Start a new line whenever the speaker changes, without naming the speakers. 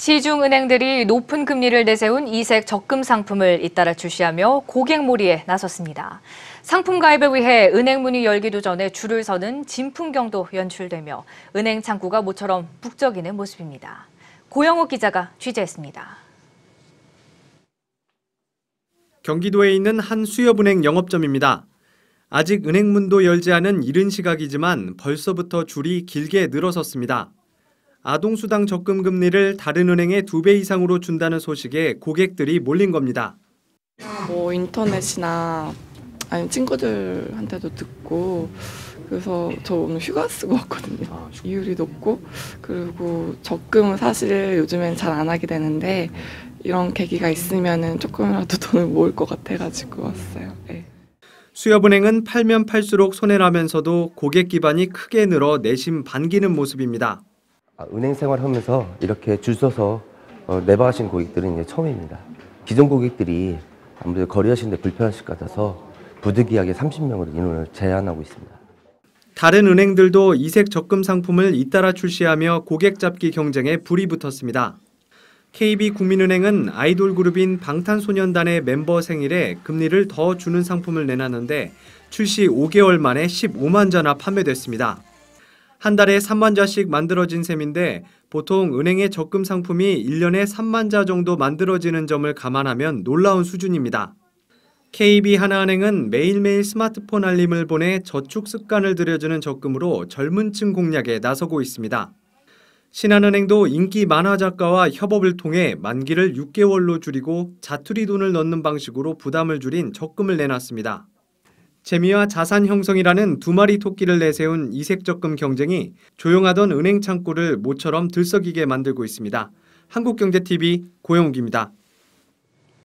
시중은행들이 높은 금리를 내세운 이색 적금 상품을 잇따라 출시하며 고객몰이에 나섰습니다. 상품 가입을 위해 은행 문이 열기도 전에 줄을 서는 진풍경도 연출되며 은행 창구가 모처럼 북적이는 모습입니다. 고영호 기자가 취재했습니다.
경기도에 있는 한 수협은행 영업점입니다. 아직 은행 문도 열지 않은 이른 시각이지만 벌써부터 줄이 길게 늘어섰습니다. 아동수당 적금 금리를 다른 은행의 두 배 이상으로 준다는 소식에 고객들이 몰린 겁니다.
뭐 인터넷이나 아니 친구들한테도 듣고 그래서 저 오늘 휴가 쓰고 왔거든요. 아, 이율이 높고 그리고 적금은 사실 요즘엔 잘 안 하게 되는데 이런 계기가 있으면은 조금이라도 돈을 모을 것 같아가지고 왔어요. 네.
수협은행은 팔면 팔수록 손해라면서도 고객 기반이 크게 늘어 내심 반기는 모습입니다.
아, 은행 생활하면서 이렇게 줄 서서 어, 내방하신 고객들은 이제 처음입니다. 기존 고객들이 아무래도 거래하시는데 불편하실 것 같아서 부득이하게 30명으로 인원을 제한하고 있습니다.
다른 은행들도 이색 적금 상품을 잇따라 출시하며 고객 잡기 경쟁에 불이 붙었습니다. KB국민은행은 아이돌 그룹인 방탄소년단의 멤버 생일에 금리를 더 주는 상품을 내놨는데 출시 5개월 만에 15만 전화 판매됐습니다. 한 달에 3만자씩 만들어진 셈인데 보통 은행의 적금 상품이 1년에 3만자 정도 만들어지는 점을 감안하면 놀라운 수준입니다. KB 하나은행은 매일매일 스마트폰 알림을 보내 저축 습관을 들여주는 적금으로 젊은 층 공략에 나서고 있습니다. 신한은행도 인기 만화 작가와 협업을 통해 만기를 6개월로 줄이고 자투리 돈을 넣는 방식으로 부담을 줄인 적금을 내놨습니다. 재미와 자산 형성이라는 두 마리 토끼를 내세운 이색적금 경쟁이 조용하던 은행 창구를 모처럼 들썩이게 만들고 있습니다. 한국경제TV 고영욱입니다.